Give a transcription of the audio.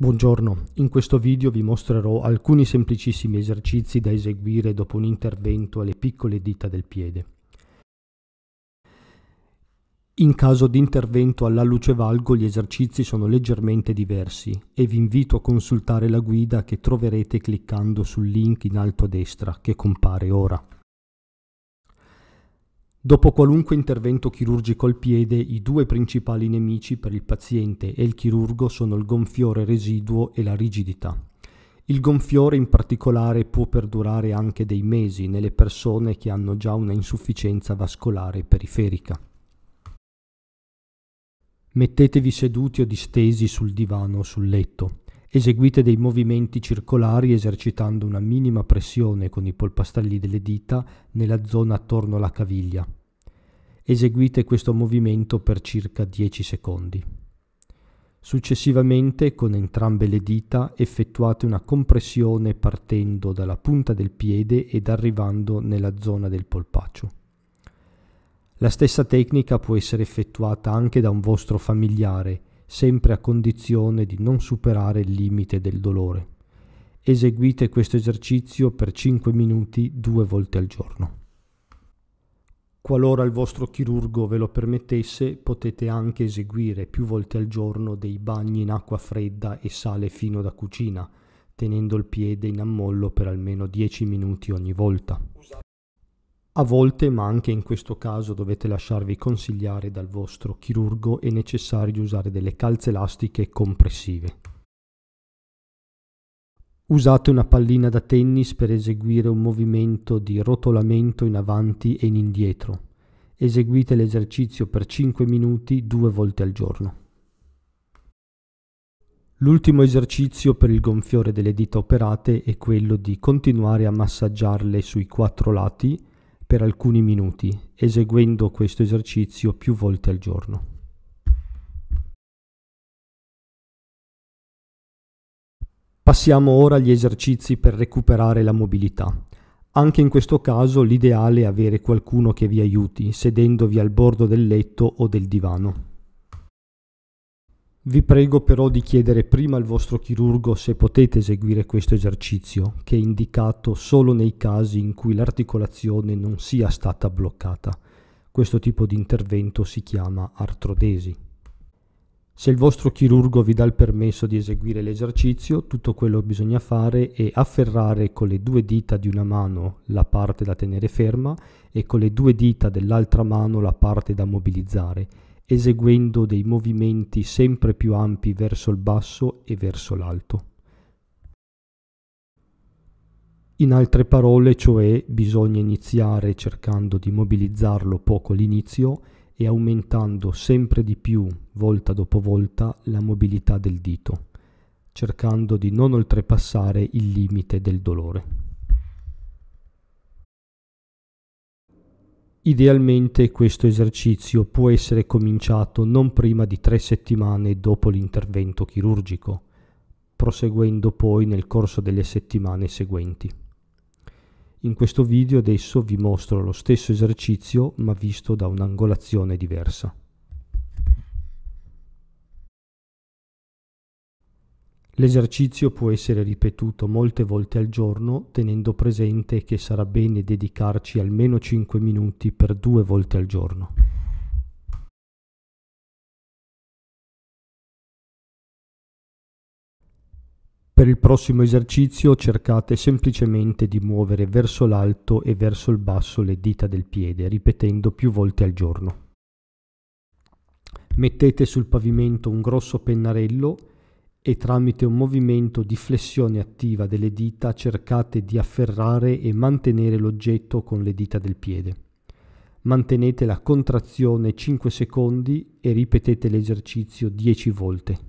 Buongiorno, in questo video vi mostrerò alcuni semplicissimi esercizi da eseguire dopo un intervento alle piccole dita del piede. In caso di intervento alla luce valgo gli esercizi sono leggermente diversi e vi invito a consultare la guida che troverete cliccando sul link in alto a destra che compare ora. Dopo qualunque intervento chirurgico al piede, i due principali nemici per il paziente e il chirurgo sono il gonfiore residuo e la rigidità. Il gonfiore in particolare può perdurare anche dei mesi nelle persone che hanno già una insufficienza vascolare periferica. Mettetevi seduti o distesi sul divano o sul letto. Eseguite dei movimenti circolari esercitando una minima pressione con i polpastalli delle dita nella zona attorno alla caviglia. Eseguite questo movimento per circa 10 secondi. Successivamente con entrambe le dita effettuate una compressione partendo dalla punta del piede ed arrivando nella zona del polpaccio. La stessa tecnica può essere effettuata anche da un vostro familiare, sempre a condizione di non superare il limite del dolore. Eseguite questo esercizio per 5 minuti due volte al giorno. Qualora il vostro chirurgo ve lo permettesse, potete anche eseguire più volte al giorno dei bagni in acqua fredda e sale fino da cucina, tenendo il piede in ammollo per almeno 10 minuti ogni volta. A volte, ma anche in questo caso, dovete lasciarvi consigliare dal vostro chirurgo, è necessario usare delle calze elastiche compressive. Usate una pallina da tennis per eseguire un movimento di rotolamento in avanti e in indietro. Eseguite l'esercizio per 5 minuti due volte al giorno. L'ultimo esercizio per il gonfiore delle dita operate è quello di continuare a massaggiarle sui quattro lati per alcuni minuti, eseguendo questo esercizio più volte al giorno. Passiamo ora agli esercizi per recuperare la mobilità. Anche in questo caso l'ideale è avere qualcuno che vi aiuti, sedendovi al bordo del letto o del divano. Vi prego però di chiedere prima al vostro chirurgo se potete eseguire questo esercizio, che è indicato solo nei casi in cui l'articolazione non sia stata bloccata. Questo tipo di intervento si chiama artrodesi. Se il vostro chirurgo vi dà il permesso di eseguire l'esercizio, tutto quello che bisogna fare è afferrare con le due dita di una mano la parte da tenere ferma e con le due dita dell'altra mano la parte da mobilizzare, eseguendo dei movimenti sempre più ampi verso il basso e verso l'alto. In altre parole, cioè, bisogna iniziare cercando di mobilizzarlo poco all'inizio e aumentando sempre di più, volta dopo volta, la mobilità del dito, cercando di non oltrepassare il limite del dolore. Idealmente questo esercizio può essere cominciato non prima di tre settimane dopo l'intervento chirurgico, proseguendo poi nel corso delle settimane seguenti. In questo video adesso vi mostro lo stesso esercizio ma visto da un'angolazione diversa. L'esercizio può essere ripetuto molte volte al giorno tenendo presente che sarà bene dedicarci almeno 5 minuti per due volte al giorno. Per il prossimo esercizio cercate semplicemente di muovere verso l'alto e verso il basso le dita del piede, ripetendo più volte al giorno. Mettete sul pavimento un grosso pennarello e tramite un movimento di flessione attiva delle dita cercate di afferrare e mantenere l'oggetto con le dita del piede. Mantenete la contrazione 5 secondi e ripetete l'esercizio 10 volte.